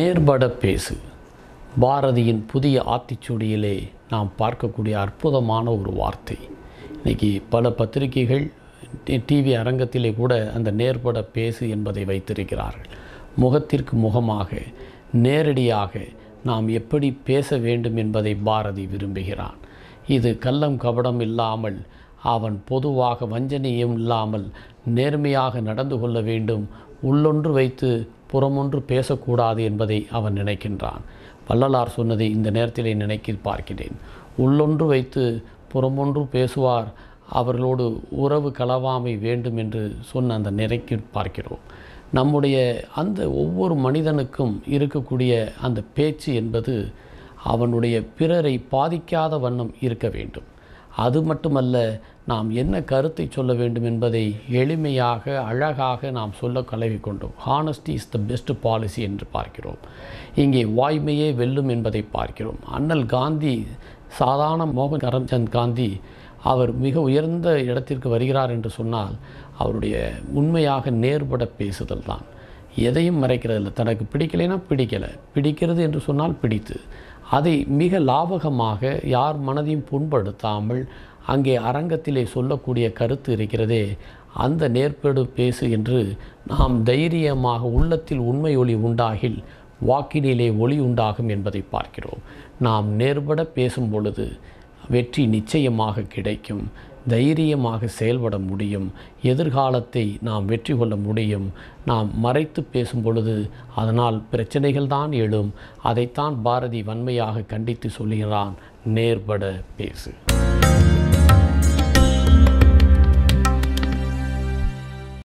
நேர்பட பேசு பாரதியின் புதிய ஆத்திச்சூடியிலே நாம் பார்க்கக்கூடிய அற்புதமான ஒரு வார்த்தை இன்றைக்கி பல பத்திரிகைகள் டிவி அரங்கத்திலே கூட அந்த நேர்பட பேசு என்பதை வைத்திருக்கிறார்கள் முகத்திற்கு முகமாக நேரடியாக நாம் எப்படி பேச வேண்டும் என்பதை பாரதி விரும்புகிறான் இது கள்ளம் கபடம் இல்லாமல் அவன் பொதுவாக வஞ்சனையும் இல்லாமல் நேர்மையாக நடந்து கொள்ள வேண்டும் உள்ளொன்று வைத்து புறமொன்று பேசக்கூடாது என்பதை அவன் நினைக்கின்றான் வள்ளலார் சொன்னதை இந்த நேரத்திலே நினைக்கி பார்க்கிறேன் உள்ளொன்று வைத்து புறமொன்று பேசுவார் அவர்களோடு உறவு கலவாமை வேண்டும் என்று சொன்ன அந்த நிறைக்கு பார்க்கிறோம் நம்முடைய அந்த ஒவ்வொரு மனிதனுக்கும் இருக்கக்கூடிய அந்த பேச்சு என்பது அவனுடைய பிறரை பாதிக்காத வண்ணம் இருக்க வேண்டும் அது மட்டுமல்ல நாம் என்ன கருத்தை சொல்ல வேண்டும் என்பதை எளிமையாக அழகாக நாம் சொல்ல கலவி கொண்டோம் honesty is the best policy என்று பார்க்கிறோம் இங்கே வாய்மையே வெல்லும் என்பதை பார்க்கிறோம் அண்ணல் காந்தி சாதாரண மோகன் கரம்சந்த் காந்தி அவர் மிக உயர்ந்த இடத்திற்கு வருகிறார் என்று சொன்னால் அவருடைய உண்மையாக நேர்பட பேசுதல் தான் எதையும் மறைக்கிறதில்லை தனக்கு பிடிக்கலைன்னா பிடிக்கலை பிடிக்கிறது என்று சொன்னால் பிடித்து அதை மிக லாபகமாக யார் மனதையும் புண்படுத்தாமல் அங்கே அரங்கத்திலே சொல்லக்கூடிய கருத்து இருக்கிறதே அந்த நேர்பெடு பேசு என்று நாம் தைரியமாக உள்ளத்தில் உண்மை ஒளி உண்டாகில் வாக்கினிலே ஒளி உண்டாகும் என்பதை பார்க்கிறோம் நாம் நேர்பட பேசும் பொழுது வெற்றி நிச்சயமாக கிடைக்கும் தைரியமாக செயல்பட முடியும் எதிர்காலத்தை நாம் வெற்றி கொள்ள முடியும் நாம் மறைத்து பேசும் பொழுது அதனால் பிரச்சனைகள் தான் எழும் அதைத்தான் பாரதி வன்மையாக கண்டித்து சொல்கிறான் நேர்பட பேசு